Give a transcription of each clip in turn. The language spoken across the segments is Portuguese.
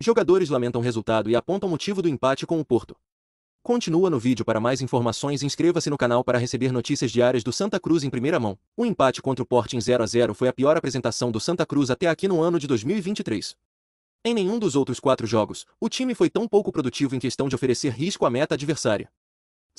Jogadores lamentam resultado e apontam motivo do empate com o Porto. Continua no vídeo para mais informações e inscreva-se no canal para receber notícias diárias do Santa Cruz em primeira mão. O empate contra o Porto em 0 a 0 foi a pior apresentação do Santa Cruz até aqui no ano de 2023. Em nenhum dos outros quatro jogos, o time foi tão pouco produtivo em questão de oferecer risco à meta adversária.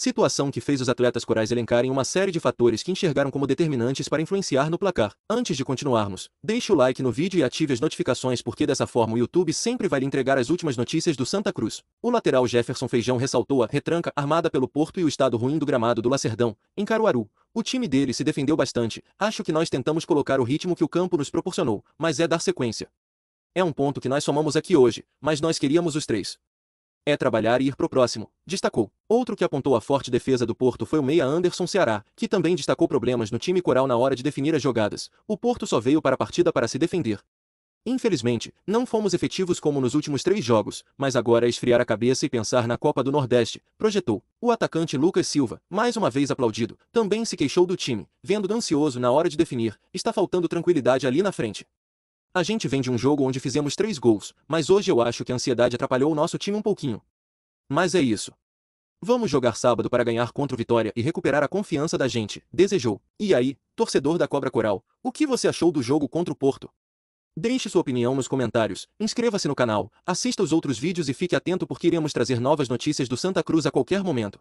Situação que fez os atletas corais elencarem uma série de fatores que enxergaram como determinantes para influenciar no placar. Antes de continuarmos, deixe o like no vídeo e ative as notificações porque dessa forma o YouTube sempre vai lhe entregar as últimas notícias do Santa Cruz. O lateral Jefferson Feijão ressaltou a retranca armada pelo Porto e o estado ruim do gramado do Lacerdão, em Caruaru. O time dele se defendeu bastante, acho que nós tentamos colocar o ritmo que o campo nos proporcionou, mas é dar sequência. É um ponto que nós somamos aqui hoje, mas nós queríamos os três. É trabalhar e ir pro próximo, destacou. Outro que apontou a forte defesa do Porto foi o meia Anderson Ceará, que também destacou problemas no time coral na hora de definir as jogadas. O Porto só veio para a partida para se defender. Infelizmente, não fomos efetivos como nos últimos três jogos, mas agora é esfriar a cabeça e pensar na Copa do Nordeste, projetou. O atacante Lucas Silva, mais uma vez aplaudido, também se queixou do time, vendo ansioso na hora de definir, está faltando tranquilidade ali na frente. A gente vem de um jogo onde fizemos três gols, mas hoje eu acho que a ansiedade atrapalhou o nosso time um pouquinho. Mas é isso. Vamos jogar sábado para ganhar contra o Vitória e recuperar a confiança da gente, desejou. E aí, torcedor da Cobra Coral, o que você achou do jogo contra o Porto? Deixe sua opinião nos comentários, inscreva-se no canal, assista os outros vídeos e fique atento porque iremos trazer novas notícias do Santa Cruz a qualquer momento.